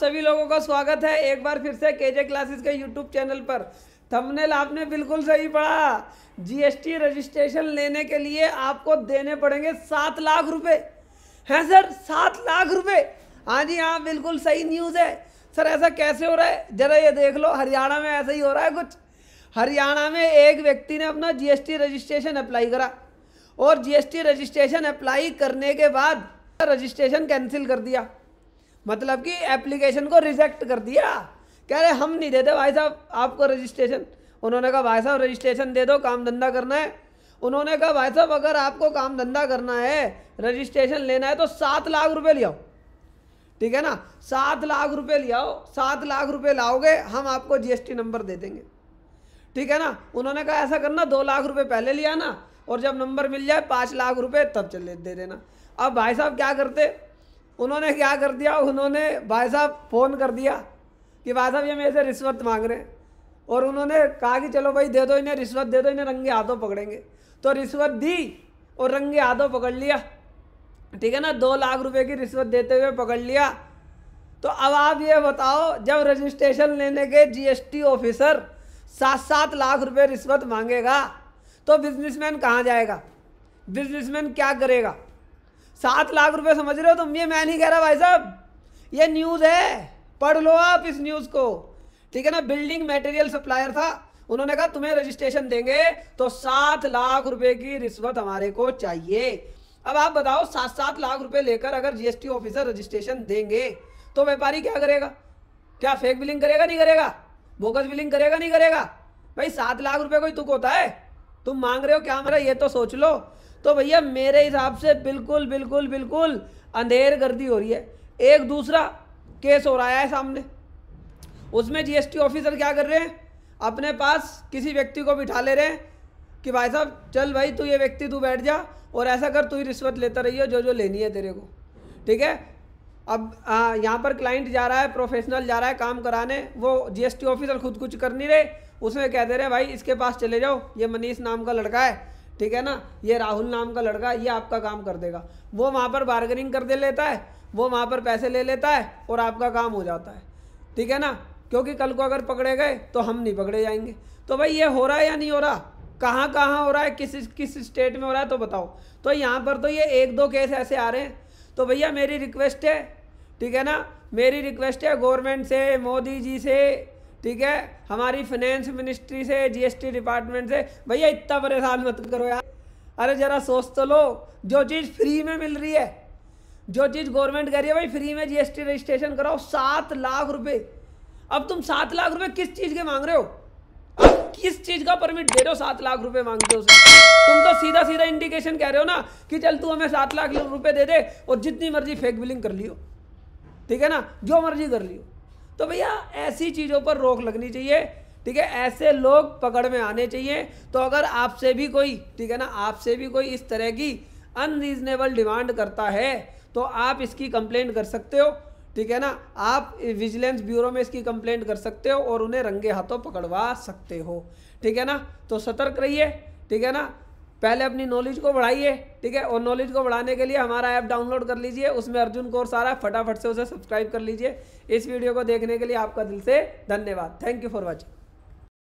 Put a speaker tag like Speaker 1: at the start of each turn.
Speaker 1: सभी लोगों का स्वागत है एक बार फिर से केजे क्लासेस के यूट्यूब चैनल पर थंबनेल आपने बिल्कुल सही पढ़ा जीएसटी रजिस्ट्रेशन लेने के लिए आपको देने पड़ेंगे सात लाख रुपए हैं सर सात लाख रुपए हाँ जी हाँ बिल्कुल सही न्यूज़ है सर ऐसा कैसे हो रहा है जरा ये देख लो हरियाणा में ऐसा ही हो रहा है कुछ हरियाणा में एक व्यक्ति ने अपना जीएसटी रजिस्ट्रेशन अप्लाई करा और जीएसटी रजिस्ट्रेशन अप्लाई करने के बाद रजिस्ट्रेशन कैंसिल कर दिया मतलब कि एप्लीकेशन को रिजेक्ट कर दिया कह रहे हम नहीं देते भाई साहब आपको रजिस्ट्रेशन उन्होंने कहा भाई साहब रजिस्ट्रेशन दे दो काम धंधा करना है उन्होंने कहा भाई साहब अगर आपको काम धंधा करना है रजिस्ट्रेशन लेना है तो सात लाख रुपए ले आओ ठीक है ना सात लाख रुपए ले आओ सात लाख रुपए लाओगे हम आपको जीएसटी नंबर दे देंगे ठीक है ना उन्होंने कहा ऐसा करना दो लाख रुपए पहले लिया ना और जब नंबर मिल जाए पाँच लाख रुपए तब चले दे देना अब भाई साहब क्या करते उन्होंने क्या कर दिया उन्होंने भाई साहब फ़ोन कर दिया कि भाई साहब ये मेरे से रिश्वत मांग रहे हैं और उन्होंने कहा कि चलो भाई दे दो इन्हें रिश्वत दे दो इन्हें रंगे हाथों पकड़ेंगे तो रिश्वत दी और रंगे हाथों पकड़ लिया ठीक है ना दो लाख रुपए की रिश्वत देते हुए पकड़ लिया तो अब आप ये बताओ जब रजिस्ट्रेशन लेने के जीएसटी ऑफिसर सात सात लाख रुपए रिश्वत मांगेगा तो बिजनेसमैन कहाँ जाएगा बिजनेसमैन क्या करेगा सात लाख रुपए समझ रहे हो तुम ये मैं नहीं कह रहा भाई साहब ये न्यूज़ है पढ़ लो आप इस न्यूज़ को ठीक है ना बिल्डिंग मटेरियल सप्लायर था उन्होंने कहा तुम्हें रजिस्ट्रेशन देंगे तो सात लाख रुपए की रिश्वत हमारे को चाहिए अब आप बताओ सात सात लाख रुपए लेकर अगर जीएसटी ऑफिसर रजिस्ट्रेशन देंगे तो व्यापारी क्या करेगा क्या फेक बिलिंग करेगा नहीं करेगा बोगस बिलिंग करेगा नहीं करेगा भाई सात लाख रुपए कोई तुक होता है तुम मांग रहे हो क्या मेरा ये तो सोच लो तो भैया मेरे हिसाब से बिल्कुल बिल्कुल बिल्कुल अंधेर गर्दी हो रही है एक दूसरा केस हो रहा है सामने उसमें जीएसटी ऑफिसर क्या कर रहे हैं अपने पास किसी व्यक्ति को बिठा ले रहे हैं कि भाई साहब चल भाई तू ये व्यक्ति तू बैठ जा और ऐसा कर तू ही रिश्वत लेता रहियो जो जो लेनी है तेरे को ठीक है अब यहाँ पर क्लाइंट जा रहा है प्रोफेशनल जा रहा है काम कराने वो जीएसटी ऑफिसर खुद कुछ कर नहीं रहे उसमें कह दे रहे भाई इसके पास चले जाओ ये मनीष नाम का लड़का है ठीक है ना ये राहुल नाम का लड़का ये आपका काम कर देगा वो वहाँ पर बार्गेनिंग कर दे लेता है वो वहाँ पर पैसे ले लेता है और आपका काम हो जाता है ठीक है ना क्योंकि कल को अगर पकड़े गए तो हम नहीं पकड़े जाएंगे तो भाई ये हो रहा है या नहीं हो रहा कहाँ कहाँ हो रहा है किस किस स्टेट में हो रहा है तो बताओ तो यहाँ पर तो ये एक दो केस ऐसे आ रहे हैं तो भैया मेरी रिक्वेस्ट है ठीक है ना मेरी रिक्वेस्ट है गवर्नमेंट से मोदी जी से ठीक है हमारी फाइनेंस मिनिस्ट्री से जीएसटी डिपार्टमेंट से भैया इतना परेशान मत करो यार अरे ज़रा सोच तो लो जो चीज़ फ्री में मिल रही है जो चीज़ गवर्नमेंट कह रही है भाई फ्री में जीएसटी रजिस्ट्रेशन कराओ सात लाख रुपए अब तुम सात लाख रुपए किस चीज़ के मांग रहे हो अब किस चीज़ का परमिट दे रहे हो सात लाख रुपए मांगते हो तुम तो सीधा सीधा इंडिकेशन कह रहे हो ना कि चल तू हमें सात लाख रुपए दे दे और जितनी मर्जी फेक बिलिंग कर लियो ठीक है ना जो मर्जी कर लियो तो भैया ऐसी चीज़ों पर रोक लगनी चाहिए ठीक है ऐसे लोग पकड़ में आने चाहिए तो अगर आपसे भी कोई ठीक है ना आपसे भी कोई इस तरह की अनरीजनेबल डिमांड करता है तो आप इसकी कंप्लेंट कर सकते हो ठीक है ना आप विजिलेंस ब्यूरो में इसकी कंप्लेंट कर सकते हो और उन्हें रंगे हाथों पकड़वा सकते हो ठीक है ना तो सतर्क रहिए ठीक है ना पहले अपनी नॉलेज को बढ़ाइए ठीक है और नॉलेज को बढ़ाने के लिए हमारा ऐप डाउनलोड कर लीजिए उसमें अर्जुन कोर्स आ रहा है फटाफट से उसे सब्सक्राइब कर लीजिए इस वीडियो को देखने के लिए आपका दिल से धन्यवाद थैंक यू फॉर वॉचिंग